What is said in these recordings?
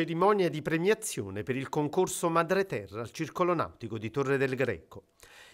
cerimonia di premiazione per il concorso Madre Terra al Circolo Nautico di Torre del Greco.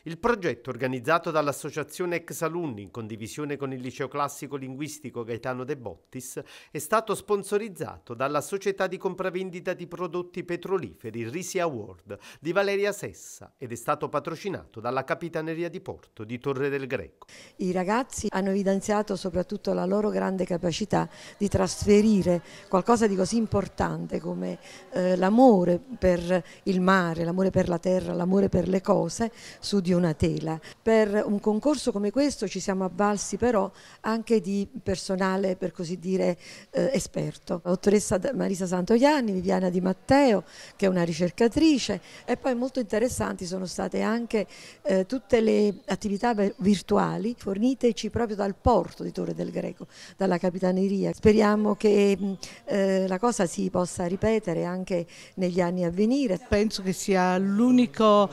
Il progetto, organizzato dall'associazione Ex Alunni in condivisione con il liceo classico linguistico Gaetano De Bottis, è stato sponsorizzato dalla società di compravendita di prodotti petroliferi Risi Award di Valeria Sessa ed è stato patrocinato dalla Capitaneria di Porto di Torre del Greco. I ragazzi hanno evidenziato soprattutto la loro grande capacità di trasferire qualcosa di così importante come eh, l'amore per il mare, l'amore per la terra, l'amore per le cose su di una tela. Per un concorso come questo ci siamo avvalsi però anche di personale, per così dire, eh, esperto. La dottoressa Marisa Santoianni, Viviana Di Matteo, che è una ricercatrice, e poi molto interessanti sono state anche eh, tutte le attività virtuali forniteci proprio dal porto di Torre del Greco, dalla Capitaneria. Speriamo che eh, la cosa si possa ripetere anche negli anni a venire. Penso che sia l'unico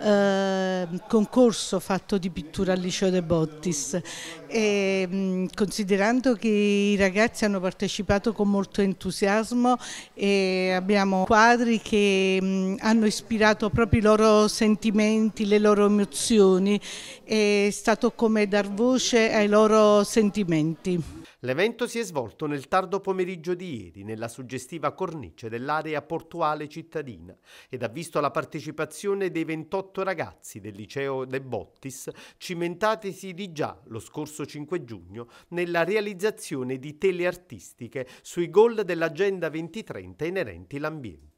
eh, concorso fatto di pittura al liceo De Bottis e, mm, considerando che i ragazzi hanno partecipato con molto entusiasmo e abbiamo quadri che mm, hanno ispirato proprio i loro sentimenti, le loro emozioni, è stato come dar voce ai loro sentimenti. L'evento si è svolto nel tardo pomeriggio di ieri nella suggestiva cornice dell'area portuale cittadina ed ha visto la partecipazione dei 28 ragazzi del liceo De Bottis cimentatisi di già lo scorso 5 giugno nella realizzazione di tele artistiche sui goal dell'Agenda 2030 inerenti l'ambiente.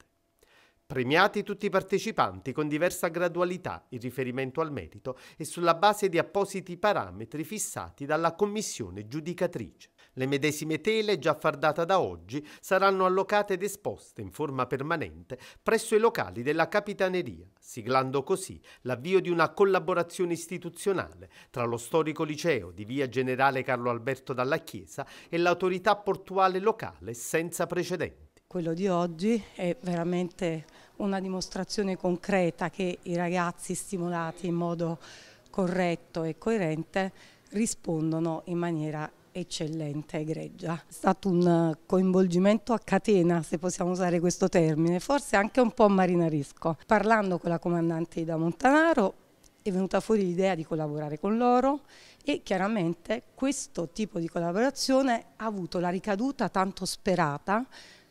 Premiati tutti i partecipanti con diversa gradualità in riferimento al merito e sulla base di appositi parametri fissati dalla commissione giudicatrice. Le medesime tele, già fardata da oggi, saranno allocate ed esposte in forma permanente presso i locali della Capitaneria, siglando così l'avvio di una collaborazione istituzionale tra lo storico liceo di via Generale Carlo Alberto Dalla Chiesa e l'autorità portuale locale senza precedenti. Quello di oggi è veramente una dimostrazione concreta che i ragazzi stimolati in modo corretto e coerente rispondono in maniera eccellente, egregia. È stato un eh, coinvolgimento a catena, se possiamo usare questo termine, forse anche un po' marinaresco. Parlando con la comandante Ida Montanaro è venuta fuori l'idea di collaborare con loro e chiaramente questo tipo di collaborazione ha avuto la ricaduta tanto sperata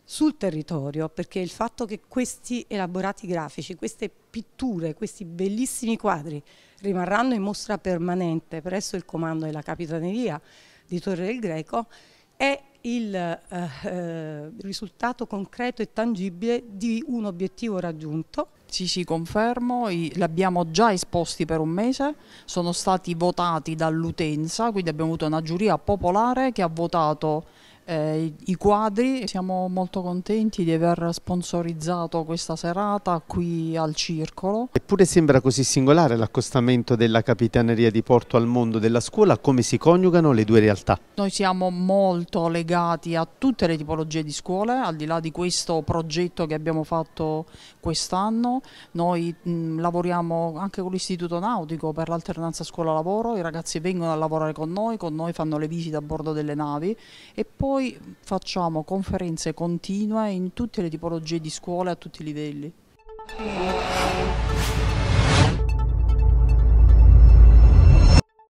sul territorio, perché il fatto che questi elaborati grafici, queste pitture, questi bellissimi quadri rimarranno in mostra permanente presso il comando della Capitaneria, di Torre del Greco, è il eh, eh, risultato concreto e tangibile di un obiettivo raggiunto. Sì, sì, confermo, l'abbiamo già esposti per un mese, sono stati votati dall'utenza, quindi abbiamo avuto una giuria popolare che ha votato eh, I quadri, siamo molto contenti di aver sponsorizzato questa serata qui al Circolo. Eppure sembra così singolare l'accostamento della Capitaneria di Porto al mondo della scuola, come si coniugano le due realtà? Noi siamo molto legati a tutte le tipologie di scuole, al di là di questo progetto che abbiamo fatto quest'anno, noi mh, lavoriamo anche con l'Istituto Nautico per l'alternanza scuola-lavoro, i ragazzi vengono a lavorare con noi, con noi fanno le visite a bordo delle navi e poi noi facciamo conferenze continue in tutte le tipologie di scuole a tutti i livelli.